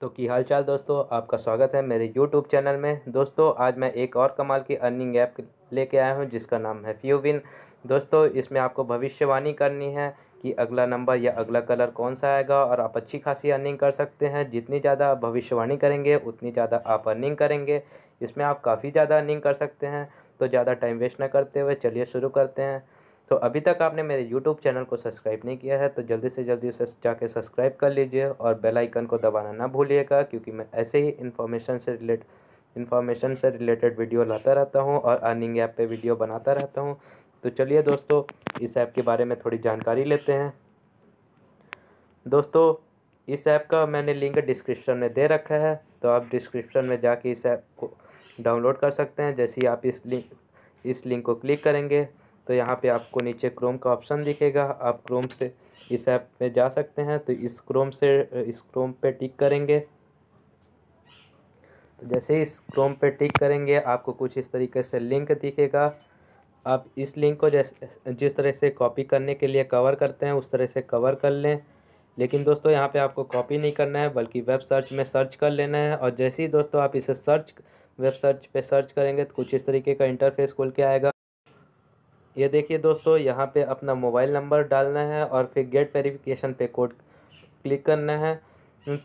तो की हाल चाल दोस्तों आपका स्वागत है मेरे यूट्यूब चैनल में दोस्तों आज मैं एक और कमाल की अर्निंग ऐप लेके आया हूँ जिसका नाम है फ्यूविन दोस्तों इसमें आपको भविष्यवाणी करनी है कि अगला नंबर या अगला कलर कौन सा आएगा और आप अच्छी खासी अर्निंग कर सकते हैं जितनी ज़्यादा आप भविष्यवाणी करेंगे उतनी ज़्यादा आप अर्निंग करेंगे इसमें आप काफ़ी ज़्यादा अर्निंग कर सकते हैं तो ज़्यादा टाइम वेस्ट ना करते हुए चलिए शुरू करते हैं तो अभी तक आपने मेरे यूट्यूब चैनल को सब्सक्राइब नहीं किया है तो जल्दी से जल्दी उसे जाके सब्सक्राइब कर लीजिए और बेल आइकन को दबाना ना भूलिएगा क्योंकि मैं ऐसे ही इन्फॉर्मेशन से रिलेट इन्फॉर्मेशन से रिलेटेड वीडियो लाता रहता हूँ और अर्निंग ऐप पे वीडियो बनाता रहता हूँ तो चलिए दोस्तों इस ऐप के बारे में थोड़ी जानकारी लेते हैं दोस्तों इस ऐप का मैंने लिंक डिस्क्रिप्शन में दे रखा है तो आप डिस्क्रिप्शन में जाके इस ऐप को डाउनलोड कर सकते हैं जैसे ही आप इस लिंक इस लिंक को क्लिक करेंगे तो यहाँ पे आपको नीचे क्रोम का ऑप्शन दिखेगा आप क्रोम से इस ऐप में जा सकते हैं तो इस क्रोम से इस क्रोम पे टिक करेंगे तो जैसे इस क्रोम पे टिक करेंगे आपको कुछ इस तरीके से लिंक दिखेगा आप इस लिंक को जैसे जिस तरह से कॉपी करने के लिए कवर करते हैं उस तरह से कवर कर लें लेकिन दोस्तों यहाँ पे आपको कॉपी नहीं करना है बल्कि वेब सर्च में सर्च कर लेना है और जैसे ही दोस्तों आप इसे सर्च वेब सर्च पे सर्च करेंगे तो कुछ इस तरीके का इंटरफेस खोल के आएगा ये देखिए दोस्तों यहाँ पे अपना मोबाइल नंबर डालना है और फिर गेट वेरिफिकेशन पे कोड क्लिक करना है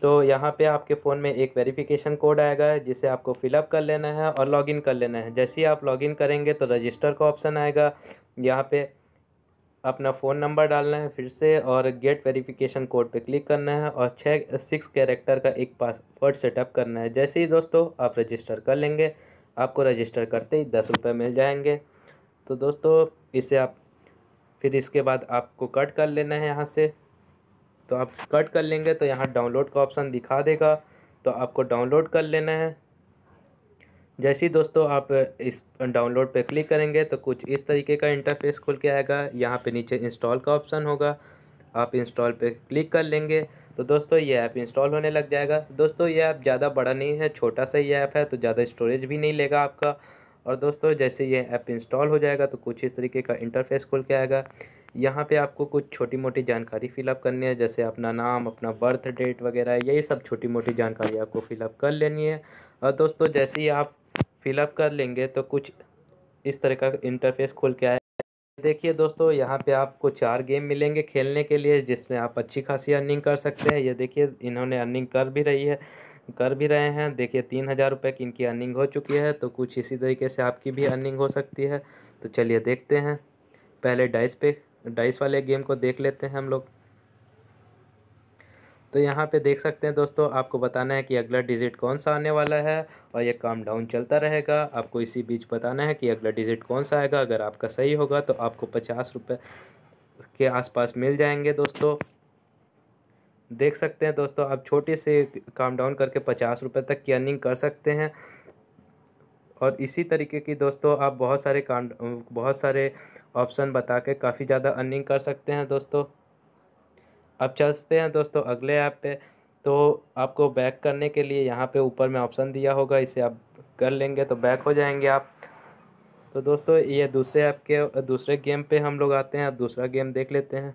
तो यहाँ पे आपके फ़ोन में एक वेरिफिकेशन कोड आएगा जिसे आपको फिलअप कर लेना है और लॉगिन कर लेना है जैसे ही आप लॉगिन करेंगे तो रजिस्टर का ऑप्शन आएगा यहाँ पे अपना फ़ोन नंबर डालना है फिर से और गेट वेरिफिकेशन कोड पे क्लिक करना है और छः सिक्स कैरेक्टर का एक पासवर्ड सेटअप करना है जैसे ही दोस्तों आप रजिस्टर कर लेंगे आपको रजिस्टर करते ही दस रुपये मिल जाएंगे तो दोस्तों इसे आप फिर इसके बाद आपको कट कर लेना है यहाँ से तो आप कट कर लेंगे तो यहाँ डाउनलोड का ऑप्शन दिखा देगा तो आपको डाउनलोड कर लेना है जैसे ही दोस्तों आप इस डाउनलोड पे क्लिक करेंगे तो कुछ इस तरीके का इंटरफेस खुल के आएगा यहाँ पे नीचे इंस्टॉल का ऑप्शन होगा आप इंस्टॉल पे क्लिक कर लेंगे तो दोस्तों ये ऐप इंस्टॉल होने लग जाएगा दोस्तों ये ऐप ज़्यादा बड़ा नहीं है छोटा सा ये ऐप है तो ज़्यादा स्टोरेज भी नहीं लेगा आपका और दोस्तों जैसे ये ऐप इंस्टॉल हो जाएगा तो कुछ इस तरीके का इंटरफेस खुल के आएगा यहाँ पे आपको कुछ छोटी मोटी जानकारी फिलअप करनी है जैसे अपना नाम अपना बर्थ डेट वगैरह यही सब छोटी मोटी जानकारी आपको फिलअप कर लेनी है और दोस्तों जैसे ही आप फिलअप कर लेंगे तो कुछ इस तरह का इंटरफेस खुल के आए देखिए दोस्तों यहाँ पे आपको चार गेम मिलेंगे खेलने के लिए जिसमें आप अच्छी खासी अर्निंग कर सकते हैं ये देखिए इन्होंने अर्निंग कर भी रही है कर भी रहे हैं देखिए तीन हज़ार रुपये की इनकी अर्निंग हो चुकी है तो कुछ इसी तरीके से आपकी भी अर्निंग हो सकती है तो चलिए देखते हैं पहले डाइस पे डाइस वाले गेम को देख लेते हैं हम लोग तो यहाँ पे देख सकते हैं दोस्तों आपको बताना है कि अगला डिजिट कौन सा आने वाला है और ये काम डाउन चलता रहेगा आपको इसी बीच बताना है कि अगला डिजिट कौन सा आएगा अगर आपका सही होगा तो आपको पचास रुपये के आसपास मिल जाएंगे दोस्तों देख सकते हैं दोस्तों आप छोटे से काम डाउन करके पचास रुपये तक की अर्निंग कर सकते हैं और इसी तरीके की दोस्तों आप बहुत सारे काम बहुत सारे ऑप्शन बता के काफ़ी ज़्यादा अर्निंग कर सकते हैं दोस्तों अब चलते हैं दोस्तों अगले ऐप पे तो आपको बैक करने के लिए यहाँ पे ऊपर में ऑप्शन दिया होगा इसे आप कर लेंगे तो बैक हो जाएंगे आप तो दोस्तों ये दूसरे ऐप के दूसरे गेम पे हम लोग आते हैं अब दूसरा गेम देख लेते हैं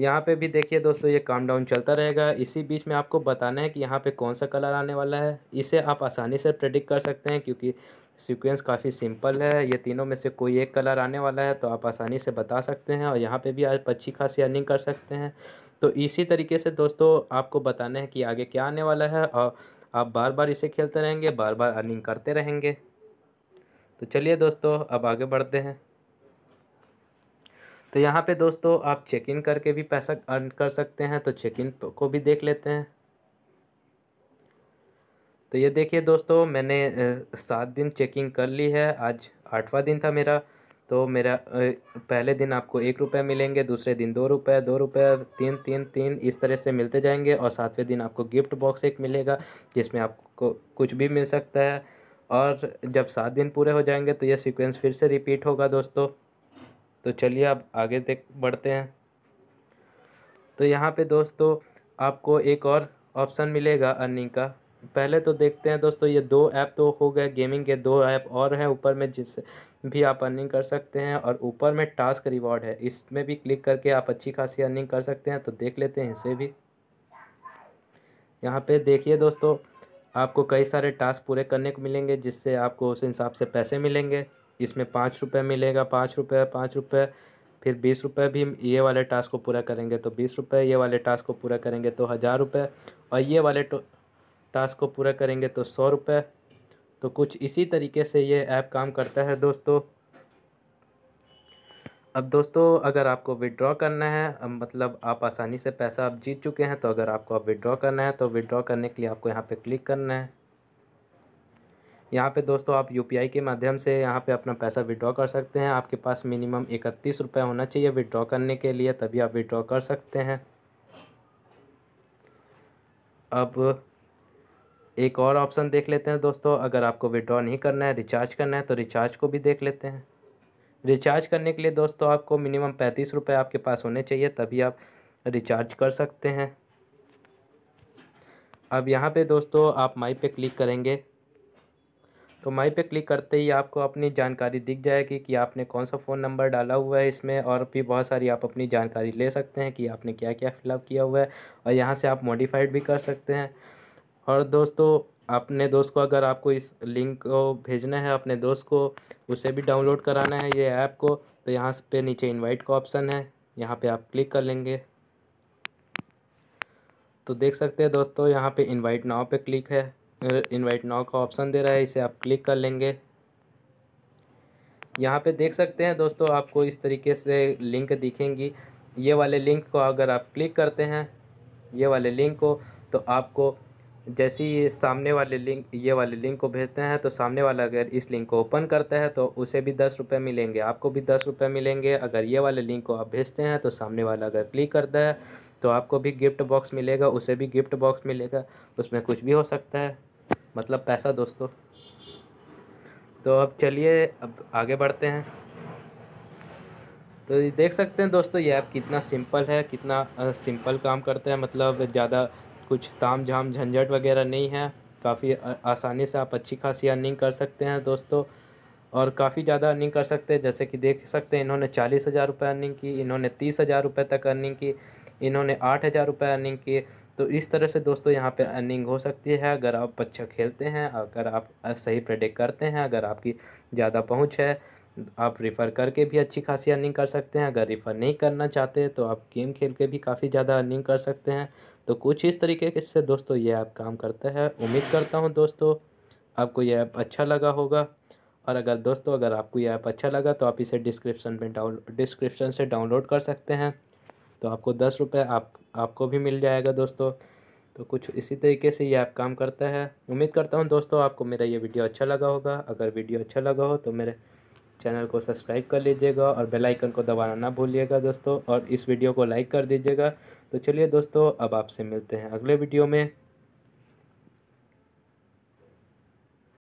यहाँ पे भी देखिए दोस्तों ये काम डाउन चलता रहेगा इसी बीच में आपको बताना है कि यहाँ पे कौन सा कलर आने वाला है इसे आप आसानी से प्रेडिक्ट कर सकते हैं क्योंकि सीक्वेंस काफ़ी सिंपल है ये तीनों में से कोई एक कलर आने वाला है तो आप आसानी से बता सकते हैं और यहाँ पे भी आप अच्छी खासी अर्निंग कर सकते हैं तो इसी तरीके से दोस्तों आपको बताना है कि आगे क्या आने वाला है और आप बार बार इसे खेलते रहेंगे बार बार अर्निंग करते रहेंगे तो चलिए दोस्तों अब आगे बढ़ते हैं तो यहाँ पे दोस्तों आप चेक इन करके भी पैसा अर्न कर सकते हैं तो चेक इन को भी देख लेते हैं तो ये देखिए दोस्तों मैंने सात दिन चेकिंग कर ली है आज आठवां दिन था मेरा तो मेरा पहले दिन आपको एक रुपये मिलेंगे दूसरे दिन दो रुपये दो रुपये तीन तीन तीन इस तरह से मिलते जाएंगे और सातवें दिन आपको गिफ्ट बॉक्स एक मिलेगा जिसमें आपको कुछ भी मिल सकता है और जब सात दिन पूरे हो जाएंगे तो यह सीक्वेंस फिर से रिपीट होगा दोस्तों तो चलिए अब आगे देख बढ़ते हैं तो यहाँ पे दोस्तों आपको एक और ऑप्शन मिलेगा अर्निंग का पहले तो देखते हैं दोस्तों ये दो ऐप तो हो गए गेमिंग के दो ऐप और हैं ऊपर में जिससे भी आप अर्निंग कर सकते हैं और ऊपर में टास्क रिवॉर्ड है इसमें भी क्लिक करके आप अच्छी खासी अर्निंग कर सकते हैं तो देख लेते हैं इसे भी यहाँ पे देखिए दोस्तों आपको कई सारे टास्क पूरे करने को मिलेंगे जिससे आपको उस हिसाब से पैसे मिलेंगे इसमें पाँच रुपये मिलेगा पाँच रुपये पाँच रुपये फिर बीस रुपये भी ये वाले टास्क को पूरा करेंगे तो बीस रुपये ये वाले टास्क को पूरा करेंगे तो हज़ार रुपये और ये वाले टास्क को पूरा करेंगे तो सौ रुपये तो कुछ इसी तरीके से ये ऐप काम करता है दोस्तों अब दोस्तों अगर आपको विड्रॉ करना है मतलब आप आसानी से पैसा आप जीत चुके हैं तो अगर आपको आप विड्रॉ करना है तो विड्रॉ करने के लिए आपको यहाँ पे क्लिक करना है यहाँ पे दोस्तों आप यू के माध्यम से यहाँ पे अपना पैसा विड्रॉ कर सकते हैं आपके पास मिनिमम इकतीस रुपये होना चाहिए विड्रॉ करने के लिए तभी आप विड्रॉ कर सकते हैं अब एक और ऑप्शन देख लेते हैं दोस्तों अगर आपको विड्रॉ नहीं करना है रिचार्ज करना है तो रिचार्ज को भी देख लेते हैं रिचार्ज करने के लिए दोस्तों आपको मिनिमम पैंतीस रुपये आपके पास होने चाहिए तभी आप रिचार्ज कर सकते हैं अब यहाँ पे दोस्तों आप माई पे क्लिक करेंगे तो माई पे क्लिक करते ही आपको अपनी जानकारी दिख जाएगी कि आपने कौन सा फ़ोन नंबर डाला हुआ है इसमें और भी बहुत सारी आप अपनी जानकारी ले सकते हैं कि आपने क्या क्या फ़िलअप किया हुआ है और यहाँ से आप मॉडिफाइड भी कर सकते हैं और दोस्तों अपने दोस्त को अगर आपको इस लिंक को भेजना है अपने दोस्त को उसे भी डाउनलोड कराना है ये ऐप को तो यहाँ पे नीचे इनवाइट का ऑप्शन है यहाँ पे आप क्लिक कर लेंगे तो देख सकते हैं दोस्तों यहाँ पे इनवाइट नाव पे क्लिक है इनवाइट नाउ का ऑप्शन दे रहा है इसे आप क्लिक कर लेंगे यहाँ पे देख सकते हैं दोस्तों आपको इस तरीके से लिंक दिखेंगी ये वाले लिंक को अगर आप क्लिक करते हैं ये वाले लिंक को तो आपको जैसे ही सामने वाले लिंक ये वाले लिंक को भेजते हैं तो सामने वाला अगर इस लिंक को ओपन करता है तो उसे भी दस रुपये मिलेंगे आपको भी दस रुपये मिलेंगे अगर ये वाले लिंक को आप भेजते हैं तो सामने वाला अगर क्लिक करता है तो आपको भी गिफ्ट बॉक्स मिलेगा उसे भी गिफ्ट बॉक्स मिलेगा उसमें कुछ भी हो सकता है मतलब पैसा दोस्तों तो अब चलिए अब आगे बढ़ते हैं तो देख सकते हैं दोस्तों ये ऐप कितना सिंपल है कितना आ, सिंपल काम करता है मतलब ज़्यादा कुछ ताम झाम झंझट वगैरह नहीं है काफ़ी आसानी से आप अच्छी खासी अर्निंग कर सकते हैं दोस्तों और काफ़ी ज़्यादा अर्निंग कर सकते हैं जैसे कि देख सकते हैं इन्होंने चालीस हज़ार रुपये अर्निंग की इन्होंने तीस हज़ार रुपये तक अर्निंग की इन्होंने आठ हज़ार रुपये अर्निंग किए तो इस तरह से दोस्तों यहाँ पे अर्निंग हो सकती है अगर आप अच्छा खेलते हैं अगर आप सही प्रेडिक्ट करते हैं अगर आपकी ज़्यादा पहुँच है आप रिफ़र करके भी अच्छी खासी अर्निंग कर सकते हैं अगर रिफ़र नहीं करना चाहते तो आप गेम खेल के भी काफ़ी ज़्यादा अर्निंग कर सकते हैं तो कुछ इस तरीके के से दोस्तों ये ऐप काम करता है उम्मीद करता हूँ दोस्तों आपको यह ऐप अच्छा लगा होगा और अगर दोस्तों अगर आपको यह ऐप अच्छा लगा तो आप इसे डिस्क्रिप्शन में डाउन डिस्क्रिप्शन से डाउनलोड कर सकते हैं तो आपको दस रुपये आप आपको भी मिल जाएगा दोस्तों तो कुछ इसी तरीके से ये ऐप काम करता है उम्मीद करता हूँ दोस्तों आपको मेरा ये वीडियो अच्छा लगा होगा अगर वीडियो अच्छा लगा हो तो मेरे चैनल को सब्सक्राइब कर लीजिएगा और बेल आइकन को दबाना ना भूलिएगा दोस्तों और इस वीडियो को लाइक कर दीजिएगा तो चलिए दोस्तों अब आपसे मिलते हैं अगले वीडियो में